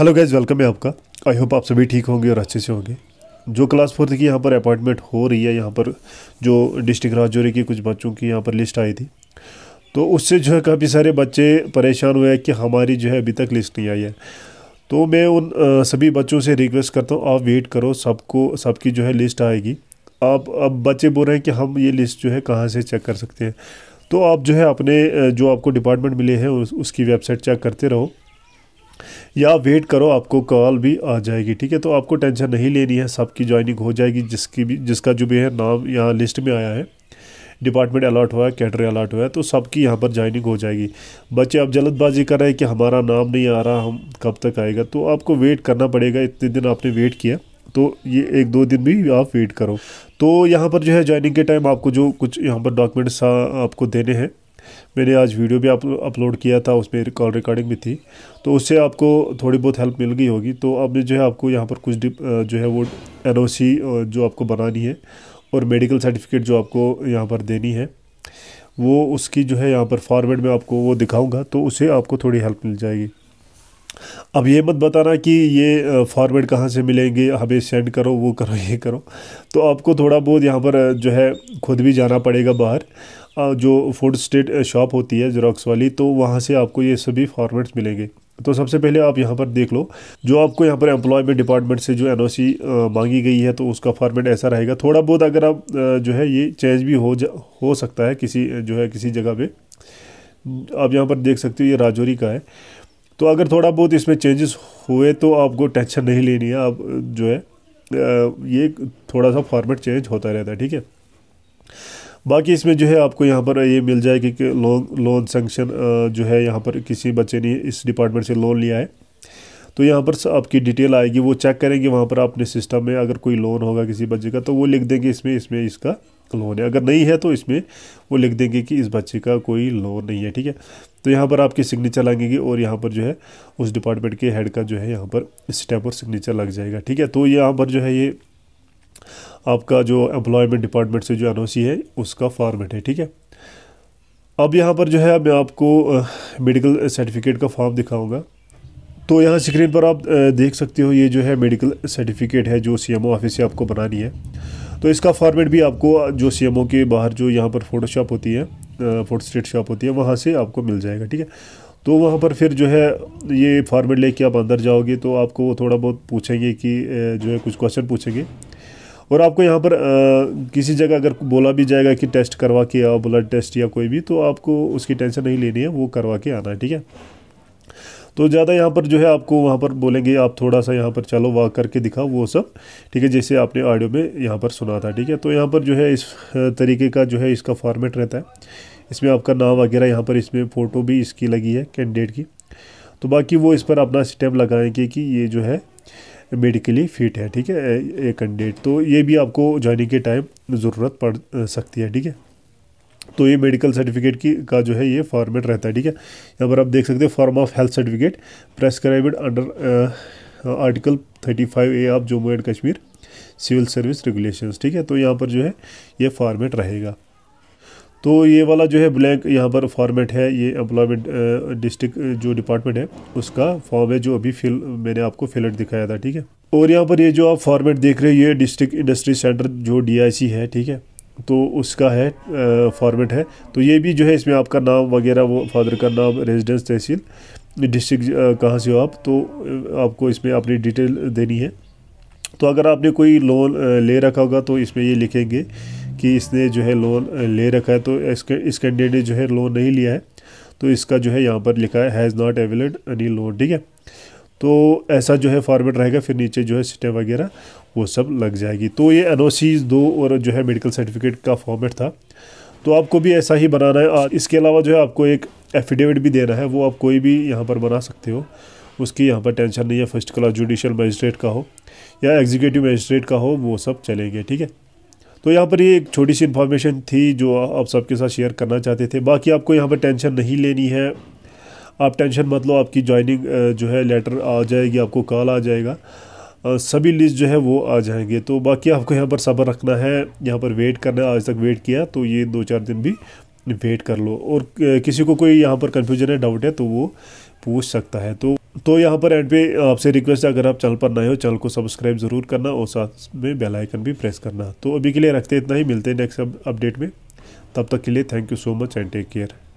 hello guys welcome है आपका I hope आप सभी ठीक होंगे और अच्छे से होंगे जो क्लास फोर्थ की यहाँ पर अपॉइंटमेंट हो रही है यहाँ पर जो डिस्ट्रिक्ट राजौरी की कुछ बच्चों की यहाँ पर लिस्ट आई थी तो उससे जो है काफ़ी सारे बच्चे परेशान हुए हैं कि हमारी जो है अभी तक लिस्ट नहीं आई है तो मैं उन सभी बच्चों से रिक्वेस्ट करता हूँ आप वेट करो सबको सबकी जो है लिस्ट आएगी आप अब बच्चे बोल रहे हैं कि हम ये लिस्ट जो है कहाँ से चेक कर सकते हैं तो आप जो है अपने जो आपको डिपार्टमेंट मिले हैं उस, उसकी वेबसाइट चेक करते रहो या वेट करो आपको कॉल भी आ जाएगी ठीक है तो आपको टेंशन नहीं लेनी है सबकी ज्वाइनिंग हो जाएगी जिसकी भी जिसका जो भी है नाम यहाँ लिस्ट में आया है डिपार्टमेंट अलाट हुआ है कैटरे अलाट हुआ है तो सबकी यहाँ पर ज्वाइनिंग हो जाएगी बच्चे आप जल्दबाजी कर रहे हैं कि हमारा नाम नहीं आ रहा हम कब तक आएगा तो आपको वेट करना पड़ेगा इतने दिन आपने वेट किया तो ये एक दो दिन भी आप वेट करो तो यहाँ पर जो है ज्वाइनिंग के टाइम आपको जो कुछ यहाँ पर डॉक्यूमेंट्स आपको देने हैं मैंने आज वीडियो भी अपलोड किया था उसमें कॉल रिकॉर्डिंग भी थी तो उससे आपको थोड़ी बहुत हेल्प मिल गई होगी तो अब जो है आपको यहाँ पर कुछ जो है वो एन जो आपको बनानी है और मेडिकल सर्टिफिकेट जो आपको यहाँ पर देनी है वो उसकी जो है यहाँ पर फॉर्मेट में आपको वो दिखाऊंगा तो उसे आपको थोड़ी हेल्प मिल जाएगी अब ये मत बताना कि ये फॉर्मेट कहाँ से मिलेंगे हमें सेंड करो वो करो ये करो तो आपको थोड़ा बहुत यहाँ पर जो है खुद भी जाना पड़ेगा बाहर जो फूड स्टेट शॉप होती है जेरोक्स वाली तो वहाँ से आपको ये सभी फॉर्मेट्स मिलेंगे तो सबसे पहले आप यहाँ पर देख लो जो आपको यहाँ पर एम्प्लॉयमेंट डिपार्टमेंट से जो एन मांगी गई है तो उसका फॉर्मेट ऐसा रहेगा थोड़ा बहुत अगर आप जो है ये चेंज भी हो जा हो सकता है किसी जो है किसी जगह पे आप यहाँ पर देख सकते हो ये राजौरी का है तो अगर थोड़ा बहुत इसमें चेंजेस हुए तो आपको टेंशन नहीं लेनी है आप जो है ये थोड़ा सा फॉर्मेट चेंज होता रहता है ठीक है बाकी इसमें जो है आपको यहाँ पर ये मिल जाएगी कि लोन लोन सेंक्शन जो है यहाँ पर किसी बच्चे ने इस डिपार्टमेंट से लोन लिया है तो यहाँ पर आपकी डिटेल आएगी वो चेक करेंगे वहाँ पर अपने सिस्टम में अगर कोई लोन होगा किसी बच्चे का तो वो लिख देंगे इसमें इसमें इसका लोन है अगर नहीं है तो इसमें वो लिख देंगे कि इस बच्चे का कोई लोन नहीं है ठीक है तो यहाँ पर आपकी सिग्नेचर लगेगी और यहाँ पर जो है उस डिपार्टमेंट के हेड का जो है यहाँ पर स्टेप और सिग्नेचर लग जाएगा ठीक है तो यहाँ पर जो है ये आपका जो एम्प्लॉयमेंट डिपार्टमेंट से जो एन है उसका फॉर्मेट है ठीक है अब यहाँ पर जो है मैं आपको मेडिकल सर्टिफिकेट का फॉर्म दिखाऊँगा तो यहाँ स्क्रीन पर आप देख सकते हो ये जो है मेडिकल सर्टिफिकेट है जो सी ऑफिस से आपको बनानी है तो इसका फॉर्मेट भी आपको जो सी के बाहर जो यहाँ पर फ़ोटोशॉप होती है फोटो स्टेट शॉप होती है वहाँ से आपको मिल जाएगा ठीक है तो वहाँ पर फिर जो है ये फॉर्मेट लेके आप अंदर जाओगे तो आपको वो थोड़ा बहुत पूछेंगे कि जो है कुछ क्वेश्चन पूछेंगे और आपको यहाँ पर आ, किसी जगह अगर बोला भी जाएगा कि टेस्ट करवा के आओ ब्लड टेस्ट या कोई भी तो आपको उसकी टेंशन नहीं लेनी है वो करवा के आना है ठीक है तो ज़्यादा यहाँ पर जो है आपको वहाँ पर बोलेंगे आप थोड़ा सा यहाँ पर चलो वॉक करके दिखाओ वो सब ठीक है जैसे आपने ऑडियो में यहाँ पर सुना था ठीक है तो यहाँ पर जो है इस तरीके का जो है इसका फॉर्मेट रहता है इसमें आपका नाम वगैरह यहाँ पर इसमें फ़ोटो भी इसकी लगी है कैंडिडेट की तो बाकी वो इस पर अपना स्टेप लगाएंगे कि ये जो है मेडिकली फिट है ठीक है ए कैंडिडेट तो ये भी आपको ज्वाइनिंग के टाइम ज़रूरत पड़ सकती है ठीक है तो ये मेडिकल सर्टिफिकेट की का जो है ये फॉर्मेट रहता है ठीक है यहाँ पर आप देख सकते हो form of health certificate prescribed under article thirty five A of Jammu and Kashmir civil service regulations ठीक है तो यहाँ पर जो है ये फॉर्मेट रहेगा तो ये वाला जो है ब्लैंक यहाँ पर फॉर्मेट है ये एम्प्लॉयमेंट डिस्ट्रिक्ट जो डिपार्टमेंट है उसका फॉर्म है जो अभी फिल मैंने आपको फिलट दिखाया था ठीक है और यहाँ पर ये जो आप फॉर्मेट देख रहे हो ये डिस्ट्रिक्ट इंडस्ट्री सेंटर जो डी है ठीक है तो उसका है फॉर्मेट है तो ये भी जो है इसमें आपका नाम वगैरह वो फादर का नाम रेजिडेंस तहसील डिस्ट्रिक्ट कहाँ से हो आप तो आपको इसमें अपनी डिटेल देनी है तो अगर आपने कोई लोन ले रखा होगा तो इसमें ये लिखेंगे कि इसने जो है लोन ले रखा है तो इसके इस कैंडिडेट ने जो है लोन नहीं लिया है तो इसका जो है यहाँ पर लिखा है has not availed any loan ठीक है तो ऐसा जो है फॉर्मेट रहेगा फिर नीचे जो है सिटें वगैरह वो सब लग जाएगी तो ये एन दो और जो है मेडिकल सर्टिफिकेट का फॉर्मेट था तो आपको भी ऐसा ही बनाना है इसके अलावा जो है आपको एक एफिडेविट भी देना है वो आप कोई भी यहाँ पर बना सकते हो उसकी यहाँ पर टेंशन नहीं है फर्स्ट क्लास जुडिशल मजिस्ट्रेट का हो या एग्जीक्यूटिव मजिस्ट्रेट का हो वो सब चलेंगे ठीक है तो यहाँ पर ये एक छोटी सी इन्फॉर्मेशन थी जो आप सबके साथ शेयर करना चाहते थे बाकी आपको यहाँ पर टेंशन नहीं लेनी है आप टेंशन मत लो आपकी ज्वाइनिंग जो है लेटर आ जाएगी आपको कॉल आ जाएगा सभी लिस्ट जो है वो आ जाएंगे तो बाकी आपको यहाँ पर सब्र रखना है यहाँ पर वेट करना है आज तक वेट किया तो ये दो चार दिन भी वेट कर लो और किसी को कोई यहाँ पर कन्फ्यूजन है डाउट है तो वो पूछ सकता है तो तो यहाँ पर एंड पे आपसे रिक्वेस्ट है अगर आप चैनल पर नए हो चैनल को सब्सक्राइब जरूर करना और साथ में बेल आइकन भी प्रेस करना तो अभी के लिए रखते इतना ही मिलते हैं नेक्स्ट अपडेट में तब तक के लिए thank you so much and take care